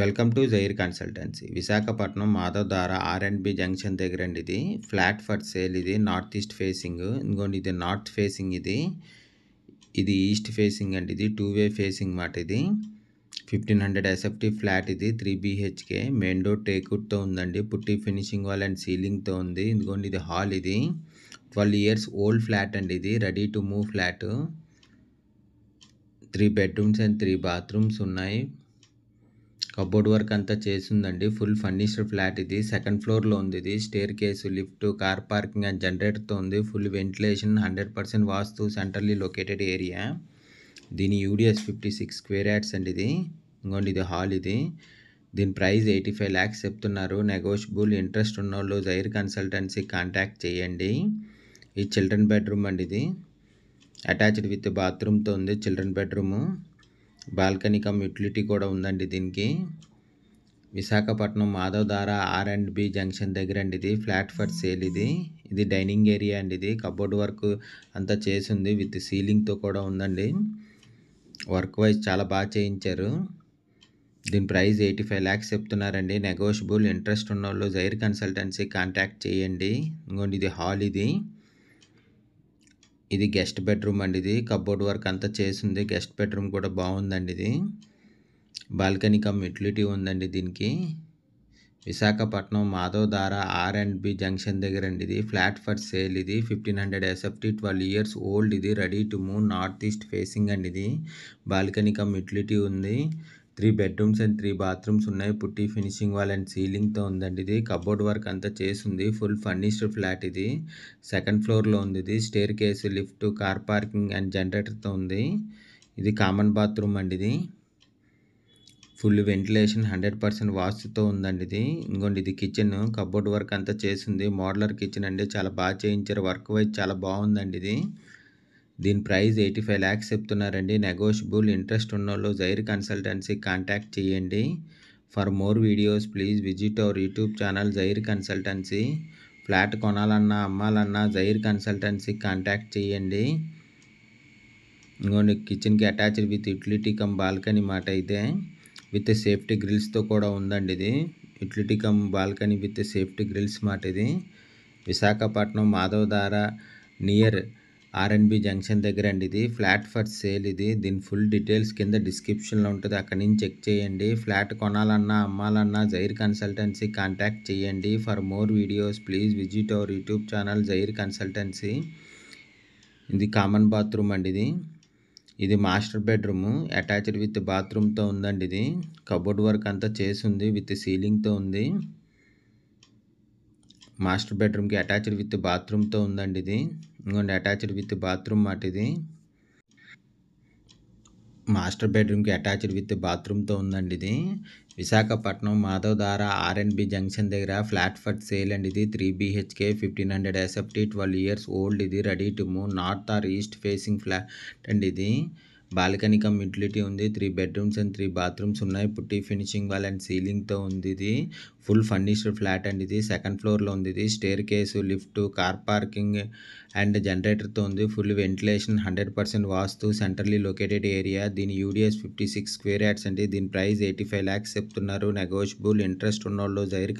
welcome to Jair consultancy Visakhapatnam Madhav ద్వారా R and B junction దగ్గర అండి ఇది ఫ్లాట్ ఫర్ సేల్ ఇది నార్త్ ఈస్ట్ ఫేసింగ్ ఇంకోండి ఇది నార్త్ ఫేసింగ్ ఇది ఇది ఈస్ట్ ఫేసింగ్ అండి ఇది టూ వే ఫేసింగ్ మాట ఇది ఫిఫ్టీన్ హండ్రెడ్ ఎస్ఎఫ్టీ ఫ్లాట్ ఇది త్రీ బీహెచ్కే మెయిన్ డోర్ టేక్వుడ్తో ఉందండి పుట్టి ఫినిషింగ్ వాల్ అండ్ సీలింగ్తో ఉంది ఇంకోండి ఇది హాల్ ఇది ట్వెల్వ్ ఇయర్స్ ఓల్డ్ ఫ్లాట్ అండి ఇది ready to move flat three bedrooms and three bathrooms ఉన్నాయి కబోర్డ్ వర్క్ అంతా చేసిందండి ఫుల్ ఫర్నిష్డ్ ఫ్లాట్ ఇది సెకండ్ ఫ్లోర్లో ఉంది ఇది staircase lift car parking and జనరేటర్తో ఉంది full ventilation hundred percent vastu centrally located area దీని UDS fifty six square yards అండి ఇది ఇంకోండి ఇది హాల్ ఇది దీని ప్రైస్ ఎయిటీ ఫైవ్ ల్యాక్స్ చెప్తున్నారు నెగోషియబుల్ ఇంట్రెస్ట్ ఉన్న వాళ్ళు జైర్ కన్సల్టెన్సీ కాంటాక్ట్ చేయండి ఈ చిల్డ్రన్ బెడ్రూమ్ అండి ఇది అటాచ్డ్ విత్ బాత్రూమ్తో ఉంది children bedroom balcony cum utility కూడా ఉందండి దీనికి Visakhapatnam Madhav R and B junction దగ్గర అండి ఇది ఫ్లాట్ ఫర్ సేల్ ఇది ఇది డైనింగ్ ఏరియా అండి ఇది కబోర్డ్ వర్క్ అంతా చేసింది విత్ సీలింగ్తో కూడా ఉందండి వర్క్ వైజ్ చాలా బాగా చేయించారు దీని ప్రైస్ ఎయిటీ ఫైవ్ ల్యాక్స్ చెప్తున్నారండి నెగోషియబుల్ ఇంట్రెస్ట్ ఉన్న వాళ్ళు జైర్ కన్సల్టెన్సీ కాంటాక్ట్ చేయండి ఇంకోండి ఇది హాల్ ఇది ఇది గెస్ట్ బెడ్రూమ్ అండి ఇది కబోర్డ్ వర్క్ అంతా చేసింది గెస్ట్ బెడ్రూమ్ కూడా బాగుందండి ఇది బాల్కనీ కమ్ యూటిలిటీ ఉందండి దీనికి విశాఖపట్నం మాధవ్ దార ఆర్ అండ్ బి జంక్షన్ దగ్గర అండి ఇది ఫ్లాట్ ఫర్ సేల్ ఇది fifteen hundred SFT twelve years old ఇది ready to move north east facing అండి ఇది బాల్కనీ కమ్ యూటిలిటీ ఉంది three bedrooms and three bathrooms ఉన్నాయి పుట్టి ఫినిషింగ్ వాల్ అండ్ సీలింగ్తో ఉందండి ఇది కబోర్డ్ వర్క్ అంతా చేసింది ఫుల్ ఫర్నిష్డ్ ఫ్లాట్ ఇది సెకండ్ ఫ్లోర్లో ఉంది ఇది staircase lift car parking and జనరేటర్తో ఉంది ఇది కామన్ బాత్రూమ్ అండి ఇది ఫుల్ వెంటిలేషన్ హండ్రెడ్ పర్సెంట్ వాస్తుతో ఉందండి ఇది ఇంకోండి ఇది కిచెన్ కబోర్డ్ వర్క్ అంతా చేసింది మోడలర్ కిచెన్ అండి చాలా బాగా చేయించారు వర్క్ వైజ్ చాలా బాగుందండి ఇది దీని ప్రైస్ ఎయిటీ ఫైవ్ ల్యాక్స్ చెప్తున్నారండి నెగోషియబుల్ ఇంట్రెస్ట్ ఉన్నోళ్ళు జైర్ కన్సల్టెన్సీ కాంటాక్ట్ చేయండి for more videos please visit our YouTube channel Jair consultancy flat కొనాలన్నా అమ్మాలన్నా జైర్ కన్సల్టెన్సీ కాంటాక్ట్ చేయండి ఇంకోండి కిచెన్కి attached with utility cum balcony మాట అయితే విత్ సేఫ్టీ గ్రిల్స్తో కూడా ఉందండి ఇది utility cum balcony with safety grills మాట ఇది Visakhapatnam Madhavadhara near RNB junction దగ్గర అండి ఇది ఫ్లాట్ ఫర్ సేల్ ఇది దీని ఫుల్ డీటెయిల్స్ కింద డిస్క్రిప్షన్లో ఉంటుంది అక్కడ నుంచి చెక్ చేయండి ఫ్లాట్ కొనాలన్నా అమ్మాలన్నా జైర్ కన్సల్టెన్సీ కాంటాక్ట్ చేయండి for more videos please visit our YouTube channel Jair consultancy ఇది కామన్ బాత్రూమ్ అండి ఇది ఇది మాస్టర్ బెడ్రూమ్ అటాచ్డ్ విత్ బాత్రూమ్తో ఉందండి ఇది కబోర్డ్ వర్క్ అంతా చేసి ఉంది విత్ సీలింగ్తో ఉంది మాస్టర్ బెడ్రూమ్కి అటాచ్డ్ విత్ బాత్రూమ్తో ఉందండి ఇది ఇంకోటి అటాచ్డ్ విత్ బాత్రూమ్ మాట ఇది మాస్టర్ బెడ్రూమ్కి అటాచ్డ్ విత్ బాత్రూమ్తో ఉందండి ఇది విశాఖపట్నం మాధవధార బి జంక్షన్ దగ్గర ఫ్లాట్ ఫర్ సేల్ అండి ఇది three BHK fifteen hundred SFT twelve years old ఇది ready to move north or east facing flat అండి ఇది బాల్కనీ కమ్ యూటిలిటీ ఉంది three bedrooms and three bathrooms ఉన్నాయి పుట్టి ఫినిషింగ్ వాల్ అండ్ సీలింగ్తో ఉంది ఇది ఫుల్ ఫర్నిష్డ్ ఫ్లాట్ అండ్ ఇది second ఫ్లోర్లో ఉంది ఇది staircase lift car parking and జనరేటర్తో ఉంది full ventilation hundred percent vastu centrally located area దీని UDS fifty six square yards అండి దీని ప్రైస్ ఎయిటీ ఫైవ్ ల్యాక్స్ చెప్తున్నారు నెగోషియబుల్ ఇంట్రెస్ట్ ఉన్నోళ్ళు జైర్